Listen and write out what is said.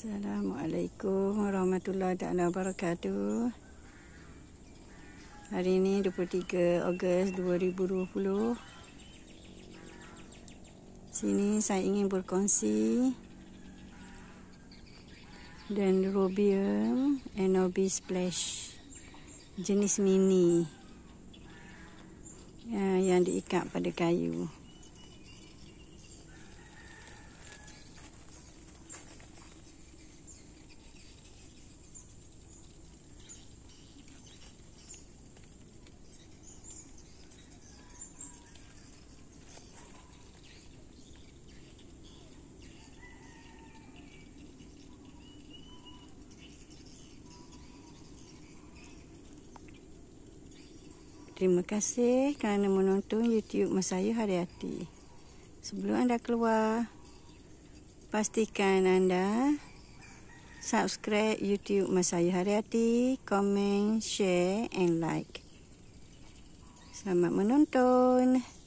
Assalamualaikum warahmatullahi taala wabarakatuh. Hari ini 23 Ogos 2020. Sini saya ingin berkongsi Dendrobium Anobis Splash jenis mini eh, yang diikat pada kayu. Terima kasih kerana menonton YouTube Masayu Hariati. Sebelum anda keluar, pastikan anda subscribe YouTube Masayu Hariati, komen, share and like. Selamat menonton.